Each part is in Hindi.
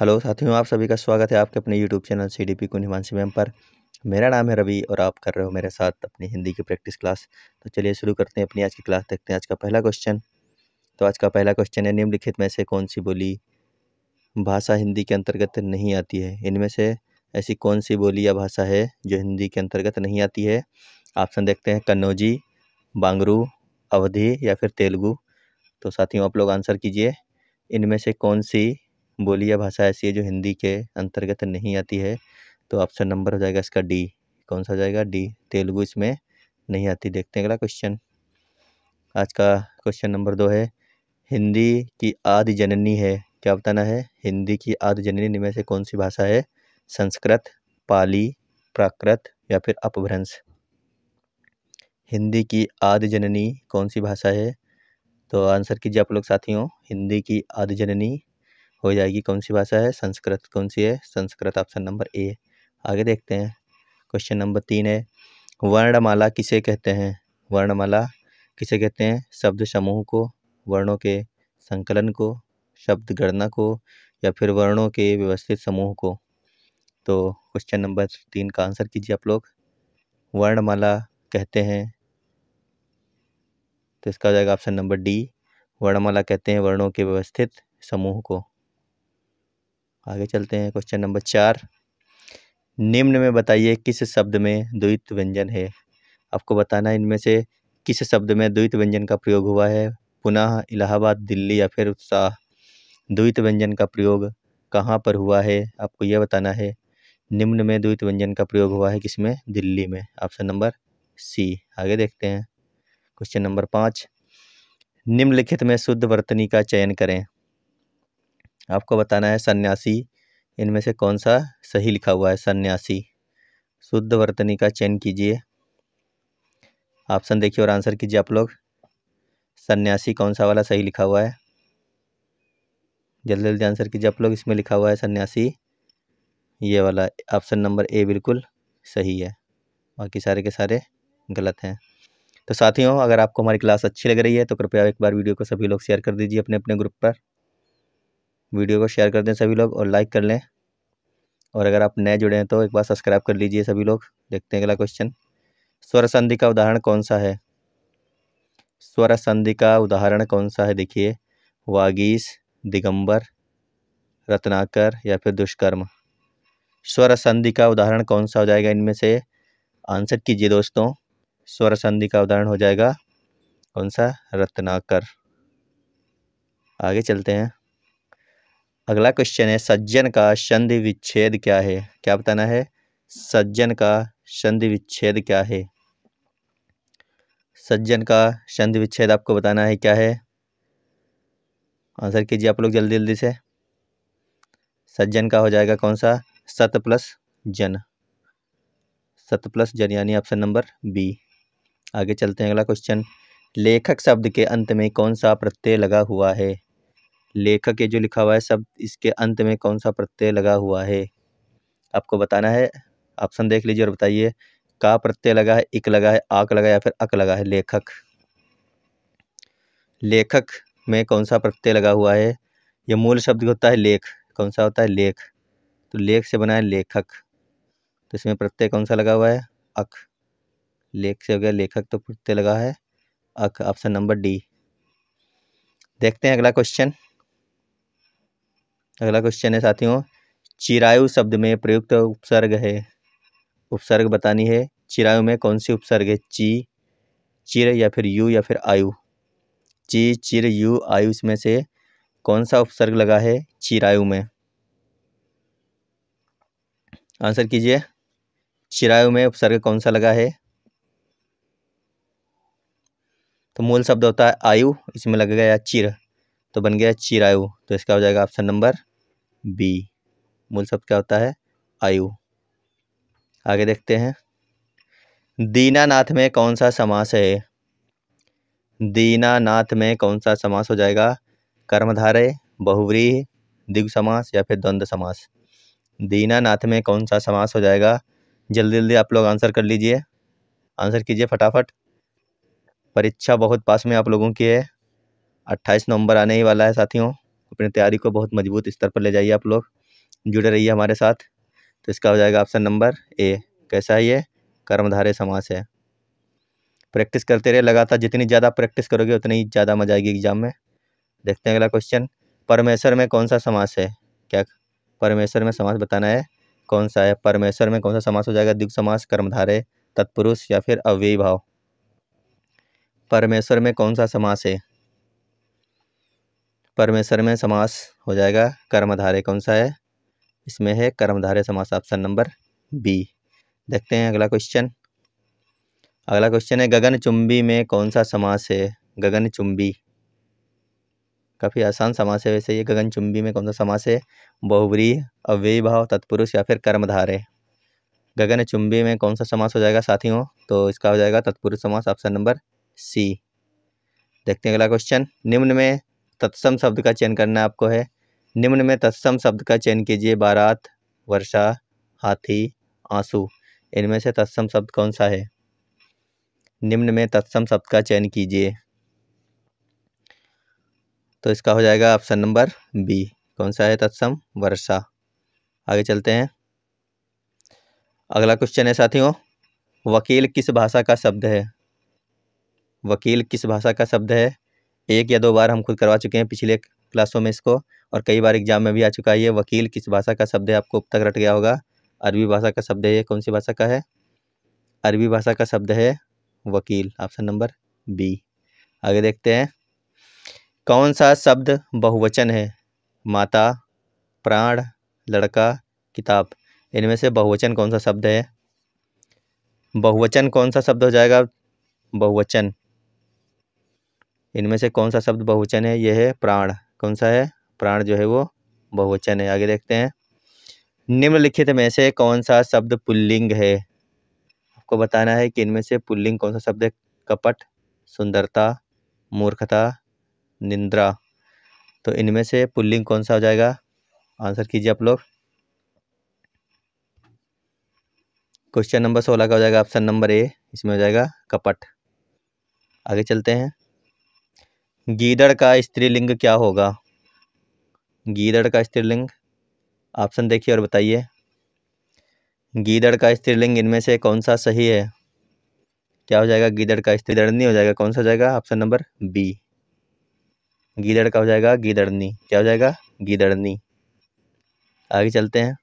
हेलो साथियों आप सभी का स्वागत है आपके अपने YouTube channel C D P कुमांसी मैम पर मेरा नाम है रवि और आप कर रहे हो मेरे साथ अपनी हिंदी की प्रैक्टिस क्लास तो चलिए शुरू करते हैं अपनी आज की क्लास देखते हैं आज का पहला क्वेश्चन तो आज का पहला क्वेश्चन है निम्नलिखित में से कौन सी बोली भाषा हिंदी के अंतर्गत नहीं आती है इनमें से ऐसी कौन सी बोली या भाषा है जो हिंदी के अंतर्गत नहीं आती है ऑप्शन देखते हैं कन्नौजी बांगरू अवधि या फिर तेलुगू तो साथियों आप लोग आंसर कीजिए इनमें से कौन सी या भाषा ऐसी है जो हिंदी के अंतर्गत नहीं आती है तो ऑप्शन नंबर हो जाएगा इसका डी कौन सा हो जाएगा डी तेलुगु इसमें नहीं आती देखते हैं अगला क्वेश्चन आज का क्वेश्चन नंबर दो है हिंदी की आदि जननी है क्या बताना है हिंदी की आदि जननी में से कौन सी भाषा है संस्कृत पाली प्राकृत या फिर अपभ्रंश हिंदी की आदि जननी कौन सी भाषा है तो आंसर कीजिए आप लोग साथियों हिंदी की आदि जननी हो जाएगी कौन सी भाषा है संस्कृत कौन सी है संस्कृत ऑप्शन नंबर ए आगे देखते हैं क्वेश्चन नंबर तीन है वर्णमाला किसे कहते हैं वर्णमाला किसे कहते हैं शब्द समूह को वर्णों के संकलन को शब्द गणना को या फिर वर्णों के व्यवस्थित समूह को तो क्वेश्चन नंबर तीन का आंसर कीजिए आप लोग वर्णमाला कहते हैं तो इसका हो जाएगा ऑप्शन नंबर डी वर्णमाला कहते हैं वर्णों के व्यवस्थित समूह को आगे चलते हैं क्वेश्चन नंबर चार निम्न में बताइए किस शब्द में द्वित व्यंजन है आपको बताना है इनमें से किस शब्द में द्वित व्यंजन का प्रयोग हुआ है पुनः इलाहाबाद दिल्ली या फिर उत्साह द्वित व्यंजन का प्रयोग कहाँ पर हुआ है आपको यह बताना है निम्न में द्वित व्यंजन का प्रयोग हुआ है किसमें दिल्ली में ऑप्शन नंबर सी आगे देखते हैं क्वेश्चन नंबर पाँच निम्नलिखित में शुद्ध वर्तनी का चयन करें आपको बताना है सन्यासी इनमें से कौन सा सही लिखा हुआ है सन्यासी शुद्ध वर्तनी का चयन कीजिए ऑप्शन देखिए और आंसर कीजिए आप लोग सन्यासी कौन सा वाला सही लिखा हुआ है जल्दी जल्दी आंसर कीजिए आप लोग इसमें लिखा हुआ है सन्यासी ये वाला ऑप्शन नंबर ए बिल्कुल सही है बाकी सारे के सारे गलत हैं तो साथियों अगर आपको हमारी क्लास अच्छी लग रही है तो कृपया एक बार वीडियो को सभी लोग शेयर कर दीजिए अपने अपने ग्रुप पर वीडियो को शेयर कर दें सभी लोग और लाइक कर लें और अगर आप नए जुड़े हैं तो एक बार सब्सक्राइब कर लीजिए सभी लोग देखते हैं अगला क्वेश्चन स्वर संधि का उदाहरण कौन सा है स्वर संधि का उदाहरण कौन सा है देखिए वागीस दिगंबर रत्नाकर या फिर दुष्कर्म स्वर संधि का उदाहरण कौन सा हो जाएगा इनमें से आंसर कीजिए दोस्तों स्वर संधि का उदाहरण हो जाएगा कौन सा रत्नाकर आगे चलते हैं अगला क्वेश्चन है सज्जन का संधि विच्छेद क्या है क्या बताना है सज्जन का संधि विच्छेद क्या है सज्जन का संधि विच्छेद आपको बताना है क्या है आंसर कीजिए आप लोग जल्दी जल्दी से सज्जन का हो जाएगा कौन सा सत प्लस जन सत प्लस जन यानी ऑप्शन नंबर बी आगे चलते हैं अगला क्वेश्चन लेखक शब्द के अंत में कौन सा प्रत्यय लगा हुआ है लेखक ये जो लिखा हुआ है सब इसके अंत में कौन सा प्रत्यय लगा हुआ है आपको बताना है ऑप्शन देख लीजिए और बताइए का प्रत्यय लगा है इक लगा है आक लगा है या फिर अक लगा है लेखक लेखक में कौन सा प्रत्यय लगा हुआ है यह मूल शब्द होता है लेख कौन सा होता है लेख तो लेख से बना है लेखक तो इसमें प्रत्यय कौन सा लगा हुआ है अक लेख से हो गया लेखक तो प्रत्यय लगा है अक ऑप्शन नंबर डी देखते हैं अगला क्वेश्चन अगला क्वेश्चन है साथियों चिरायु शब्द में प्रयुक्त उपसर्ग है उपसर्ग बतानी है चिरायु में कौन सी उपसर्ग है ची चिर या फिर यू या फिर आयु ची चिर यू आयु इसमें से कौन सा उपसर्ग लगा है चिरायु में आंसर कीजिए चिरायु में उपसर्ग कौन सा लगा है तो मूल शब्द होता है आयु इसमें लग या चिर तो बन गया चिरायु तो इसका हो जाएगा ऑप्शन नंबर बी मूल शब्द क्या होता है आयु आगे देखते हैं दीनानाथ में कौन सा समास है दीनानाथ में कौन सा समास हो जाएगा कर्मधारय बहुव्रीह दिग समास या फिर द्वंद्व समास दीनानाथ में कौन सा समास हो जाएगा जल्दी जल्दी आप लोग आंसर कर लीजिए आंसर कीजिए फटाफट परीक्षा बहुत पास में आप लोगों की है अट्ठाईस नवंबर आने ही वाला है साथियों अपनी तैयारी को बहुत मजबूत स्तर पर ले जाइए आप लोग जुड़े रहिए हमारे साथ तो इसका हो जाएगा ऑप्शन नंबर ए कैसा है ये कर्मधारे समास है प्रैक्टिस करते रहिए लगातार जितनी ज़्यादा प्रैक्टिस करोगे उतनी ज़्यादा मजा आएगी एग्जाम में देखते हैं अगला क्वेश्चन परमेश्वर में कौन सा समास है क्या परमेश्वर में समास बताना है कौन सा है परमेश्वर में कौन सा समास हो जाएगा दिग्ध समास कर्मधारे तत्पुरुष या फिर अव्ययी भाव परमेश्वर में कौन सा समास है परमेश्वर में समास हो जाएगा कर्मधारय कौन सा है इसमें है कर्मधारय समास ऑप्शन नंबर बी देखते हैं अगला क्वेश्चन अगला क्वेश्चन है गगन चुंबी में कौन सा समास है गगन चुंबी काफ़ी आसान समास है वैसे ये चुंबी में कौन सा समास है बहुवरी अव्यय भाव तत्पुरुष या फिर कर्मधारय चुंबी में कौन सा समास हो जाएगा साथियों तो इसका हो जाएगा तत्पुरुष समास ऑप्शन नंबर सी देखते हैं अगला क्वेश्चन निम्न में तत्सम शब्द का चयन करना आपको है निम्न में तत्सम शब्द का चयन कीजिए बारात वर्षा हाथी आंसू इनमें से तत्सम शब्द कौन सा है निम्न में तत्सम शब्द का चयन कीजिए तो इसका हो जाएगा ऑप्शन नंबर बी कौन सा है तत्सम वर्षा आगे चलते हैं अगला क्वेश्चन है साथियों वकील किस भाषा का शब्द है वकील किस भाषा का शब्द है एक या दो बार हम खुद करवा चुके हैं पिछले क्लासों में इसको और कई बार एग्जाम में भी आ चुका है ये वकील किस भाषा का शब्द है आपको अब तक रट गया होगा अरबी भाषा का शब्द है ये कौन सी भाषा का है अरबी भाषा का शब्द है वकील ऑप्शन नंबर बी आगे देखते हैं कौन सा शब्द बहुवचन है माता प्राण लड़का किताब इनमें से बहुवचन कौन सा शब्द है बहुवचन कौन सा शब्द हो जाएगा बहुवचन इनमें से कौन सा शब्द बहुवचन है यह है प्राण कौन सा है प्राण जो है वो बहुवचन है आगे देखते हैं निम्नलिखित में से कौन सा शब्द पुल्लिंग है आपको बताना है कि इनमें से पुल्लिंग कौन सा शब्द है कपट सुंदरता मूर्खता निंद्रा तो इनमें से पुल्लिंग कौन सा हो जाएगा आंसर कीजिए आप लोग क्वेश्चन नंबर सोलह का हो जाएगा ऑप्शन नंबर ए इसमें हो जाएगा कपट आगे चलते हैं गीदड़ का स्त्रीलिंग क्या होगा गीदड़ का स्त्रीलिंग ऑप्शन देखिए और बताइए गीदड़ का स्त्रीलिंग इनमें से कौन सा सही है क्या हो जाएगा गीदड़ का स्त्रीदड़नी हो जाएगा कौन सा हो जाएगा ऑप्शन नंबर बी गीदड़ का हो जाएगा गीदड़नी क्या हो जाएगा गीदड़नी आगे चलते हैं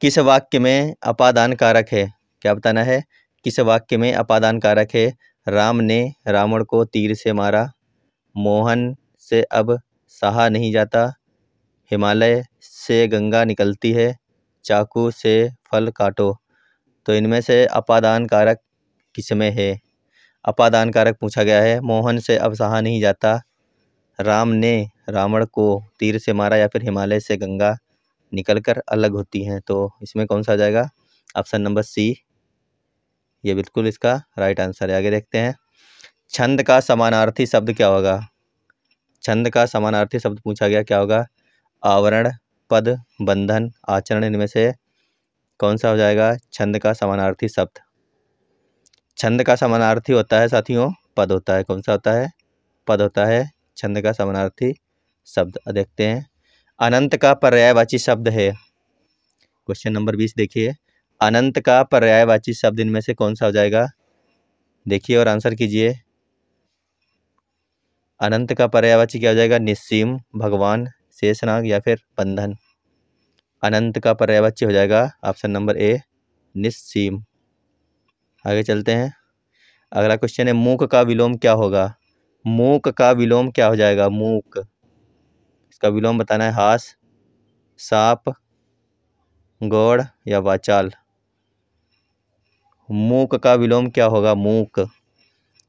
किस वाक्य में अपादान कारक है क्या बताना है किस वाक्य में अपादान कारक है राम ने रावण को तीर से मारा मोहन से अब सहा नहीं जाता हिमालय से गंगा निकलती है चाकू से फल काटो तो इनमें से अपादान कारक किसमें है अपादान कारक पूछा गया है मोहन से अब सहा नहीं जाता राम ने रावण को तीर से मारा या फिर हिमालय से गंगा निकलकर अलग होती हैं तो इसमें कौन सा आ जाएगा ऑप्शन नंबर सी ये बिल्कुल इसका राइट आंसर है आगे देखते हैं छंद का समानार्थी शब्द क्या होगा छंद का समानार्थी शब्द पूछा गया क्या होगा आवरण पद बंधन आचरण इनमें से कौन सा हो जाएगा छंद का समानार्थी शब्द छंद का समानार्थी होता है साथियों पद होता है कौन सा होता है पद होता है छंद का समानार्थी शब्द देखते हैं अनंत का पर्यायवाची शब्द है क्वेश्चन नंबर बीस देखिए अनंत का पर्यायवाची शब्द इनमें से कौन सा हो जाएगा देखिए और आंसर कीजिए अनंत का पर्यायवाची क्या हो जाएगा निस्सीम भगवान शेषनाग या फिर बंधन अनंत का पर्यायवाची हो जाएगा ऑप्शन नंबर ए निस्सीम आगे चलते हैं अगला क्वेश्चन है मूक का विलोम क्या होगा मूक का विलोम क्या हो जाएगा मूक इसका विलोम बताना है हास सांप गौड़ या वाचाल मूक का विलोम क्या होगा मूक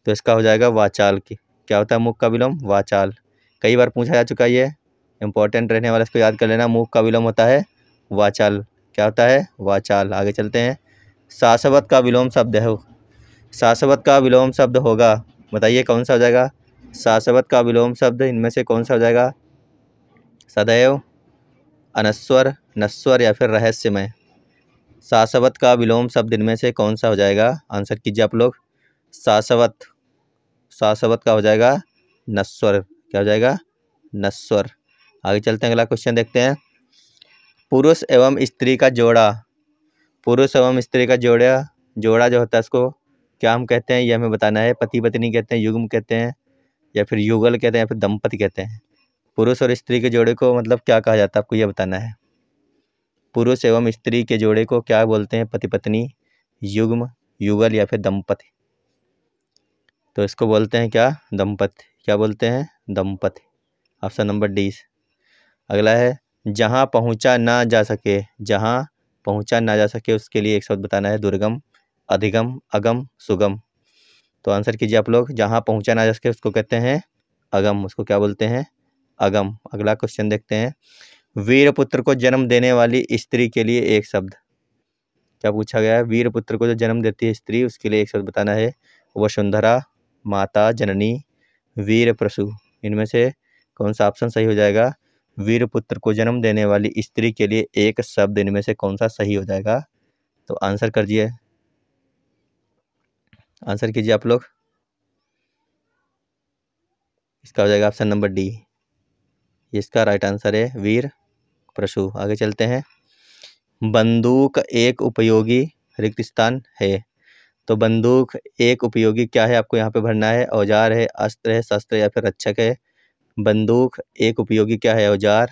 तो इसका हो जाएगा वाचाल की क्या होता है मूक का विलोम वाचाल कई बार पूछा जा चुका है ये इंपॉर्टेंट रहने वाला इसको याद कर लेना मूक का विलोम होता है वाचाल क्या होता है वाचाल आगे चलते हैं सासवत का विलोम शब्द है सासवत का विलोम शब्द होगा बताइए कौन सा हो जाएगा सासवत का विलोम शब्द इनमें से कौन सा हो जाएगा सदैव अनस्वर नस्वर या फिर रहस्यमय सासवत का विलोम शब्द इनमें से कौन सा हो जाएगा आंसर कीजिए आप लोग सासवत सासवत का हो जाएगा नस्वर क्या हो जाएगा नस्वर आगे चलते हैं अगला क्वेश्चन देखते हैं पुरुष एवं स्त्री का जोड़ा पुरुष एवं स्त्री का जोड़ा जोड़ा जो होता है उसको क्या हम कहते हैं ये हमें बताना है पति पत्नी कहते हैं युग्म कहते हैं या फिर युगल कहते हैं या फिर दंपति कहते हैं पुरुष और स्त्री के जोड़े को मतलब क्या कहा जाता है आपको यह बताना है पुरुष एवं स्त्री के जोड़े को क्या बोलते हैं पति पत्नी युग्म युगल या फिर दंपति तो इसको बोलते हैं क्या दंपति क्या बोलते हैं दंपति ऑप्शन नंबर डी अगला है जहाँ पहुँचा ना जा सके जहाँ पहुँचा ना जा सके उसके लिए एक शब्द बताना है दुर्गम अधिगम अगम सुगम तो आंसर कीजिए आप लोग जहाँ पहुँचा ना जा सके उसको कहते हैं अगम उसको क्या बोलते हैं अगम अगला क्वेश्चन देखते हैं वीरपुत्र को जन्म देने वाली स्त्री के लिए एक शब्द क्या पूछा गया है वीरपुत्र को जो जन्म देती है स्त्री उसके लिए एक शब्द बताना है वसुंधरा माता जननी वीर प्रसु इनमें से कौन सा ऑप्शन सही हो जाएगा वीरपुत्र को जन्म देने वाली स्त्री के लिए एक शब्द इनमें से कौन सा सही हो जाएगा तो आंसर कर दिए आंसर कीजिए आप लोग इसका हो जाएगा ऑप्शन नंबर डी इसका राइट आंसर है वीर प्रशु आगे चलते हैं बंदूक एक उपयोगी रिक्त स्थान है तो बंदूक एक उपयोगी क्या है आपको यहाँ पे भरना है औजार है अस्त्र है शस्त्र या फिर रक्षक है बंदूक एक उपयोगी क्या है औजार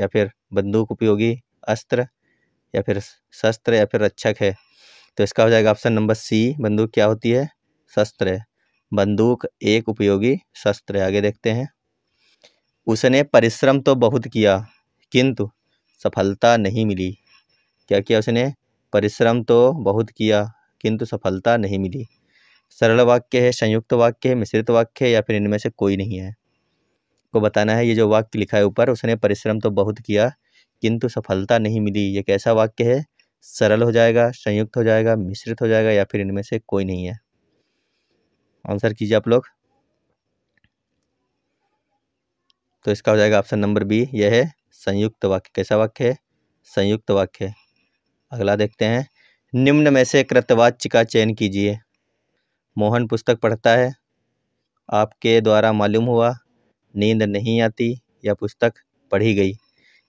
या फिर बंदूक उपयोगी अस्त्र या फिर शस्त्र या फिर रक्षक है तो इसका हो जाएगा ऑप्शन नंबर सी बंदूक क्या होती है शस्त्र बंदूक एक उपयोगी शस्त्र आगे देखते हैं उसने परिश्रम तो बहुत किया किंतु सफलता नहीं मिली क्या किया उसने परिश्रम तो बहुत किया किंतु सफलता नहीं मिली सरल वाक्य है संयुक्त वाक्य है मिश्रित वाक्य है या फिर इनमें से कोई नहीं है को बताना है ये जो वाक्य लिखा है ऊपर उसने परिश्रम तो बहुत किया किंतु सफलता नहीं मिली ये कैसा वाक्य है सरल हो जाएगा संयुक्त हो जाएगा मिश्रित हो जाएगा या फिर इनमें से कोई नहीं है आंसर कीजिए आप लोग तो इसका हो जाएगा ऑप्शन नंबर बी यह है संयुक्त वाक्य कैसा वाक्य है संयुक्त वाक्य अगला देखते हैं निम्न में से कृतवाच्य का चयन कीजिए मोहन पुस्तक पढ़ता है आपके द्वारा मालूम हुआ नींद नहीं आती या पुस्तक पढ़ी गई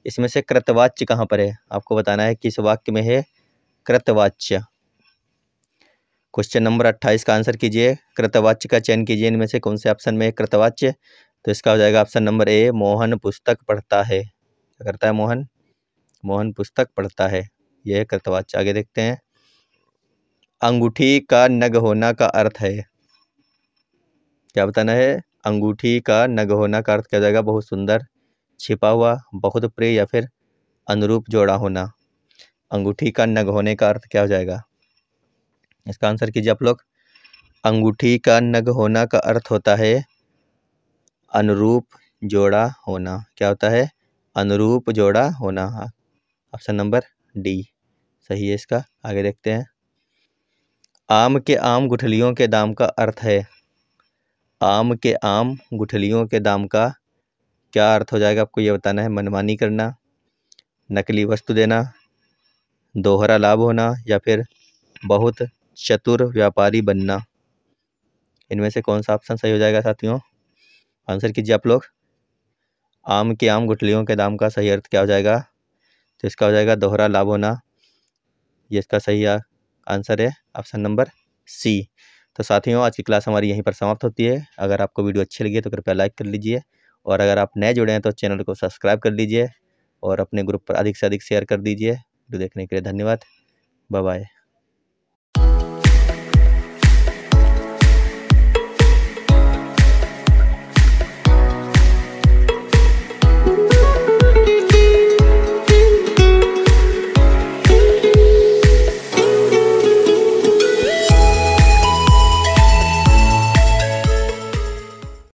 इसमें से कृतवाच्य कहाँ पर है आपको बताना है किस वाक्य में है कृतवाच्य क्वेश्चन नंबर अट्ठाईस का आंसर कीजिए कृतवाच्य का चयन कीजिए इनमें से कौन से ऑप्शन में है कृतवाच्य तो इसका हो जाएगा ऑप्शन नंबर ए मोहन पुस्तक पढ़ता है क्या करता है मोहन मोहन पुस्तक पढ़ता है यह कृतवाच्य आगे देखते हैं अंगूठी का नग होना का अर्थ है क्या बताना है अंगूठी का नग होना का अर्थ क्या जाएगा बहुत सुंदर छिपा हुआ बहुत प्रिय या फिर अनुरूप जोड़ा होना अंगूठी का नग होने का अर्थ क्या हो जाएगा इसका आंसर कीजिए आप लोग अंगूठी का नग होना का अर्थ होता है अनुरूप जोड़ा होना क्या होता है अनुरूप जोड़ा होना है ऑप्शन नंबर डी सही है इसका आगे देखते हैं आम के आम गुठलियों के दाम का अर्थ है आम के आम गुठलियों के दाम का क्या अर्थ हो जाएगा आपको ये बताना है मनमानी करना नकली वस्तु देना दोहरा लाभ होना या फिर बहुत चतुर व्यापारी बनना इनमें से कौन सा ऑप्शन सही हो जाएगा साथियों आंसर कीजिए आप लोग आम की आम गुठलियों के दाम का सही अर्थ क्या हो जाएगा तो इसका हो जाएगा दोहरा लाभ होना ये इसका सही आंसर है ऑप्शन नंबर सी तो साथियों आज की क्लास हमारी यहीं पर समाप्त होती है अगर आपको वीडियो अच्छी लगी तो कृपया लाइक कर लीजिए और अगर आप नए जुड़े हैं तो चैनल को सब्सक्राइब कर लीजिए और अपने ग्रुप पर अधिक से अधिक शेयर कर दीजिए वीडियो देखने के लिए धन्यवाद बाय